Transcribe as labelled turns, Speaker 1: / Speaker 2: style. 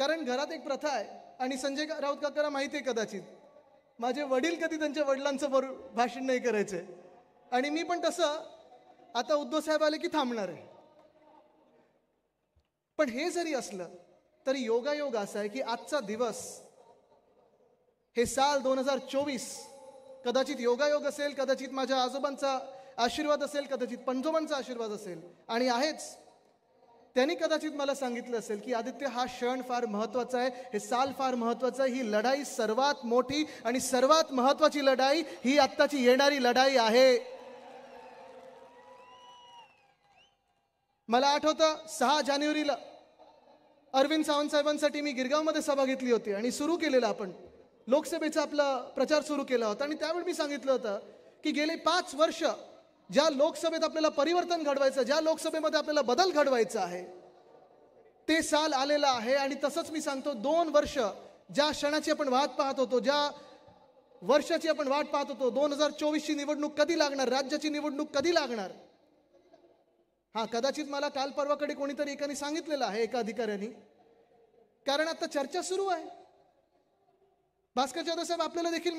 Speaker 1: कारण घरात एक प्रथा आहे आणि संजय राऊत काकाला माहिती आहे कदाचित माझे वडील कधी त्यांच्या वडिलांचं बर भाषण नाही करायचे आणि मी पण तसं आता उद्धव साहेब आले की थांबणार आहे पण हे जरी असलं तरी योगायोग असा आहे की आजचा दिवस हे साल दोन हजार चोवीस कदाचित योगायोग असेल कदाचित माझ्या आजोबांचा आशीर्वाद असेल कदाचित पंजोबांचा आशीर्वाद असेल आणि आहेच त्यांनी कदाचित मला सांगितलं असेल की आदित्य हा क्षण फार महत्त्वाचा आहे हे साल फार महत्त्वाचं आहे ही लढाई सर्वात मोठी आणि सर्वात महत्त्वाची लढाई ही आत्ताची येणारी लढाई आहे मला आठवतं सहा जानेवारीला अरविंद सावंत साहेबांसाठी मी गिरगावमध्ये सभा घेतली होती आणि सुरू केलेलं आपण लोकसभेचा आपला प्रचार सुरू केला होता आणि त्यावेळी मी सांगितलं होतं की गेले पाच वर्ष ज्या लोकसभेत आपल्याला परिवर्तन घडवायचं ज्या लोकसभेमध्ये आपल्याला बदल घडवायचा आहे ते साल आलेलं आहे आणि तसंच मी सांगतो दोन वर्ष ज्या क्षणाची आपण वाट पाहत होतो ज्या वर्षाची आपण वाट पाहत होतो दोन हजार ची निवडणूक कधी लागणार राज्याची निवडणूक कधी लागणार हा कदाचित मला काल परवाकडे कोणीतरी एकाने सांगितलेलं आहे एका अधिकाऱ्याने कारण आता चर्चा सुरू आहे भास्कर जाधव साहेब आपल्याला देखील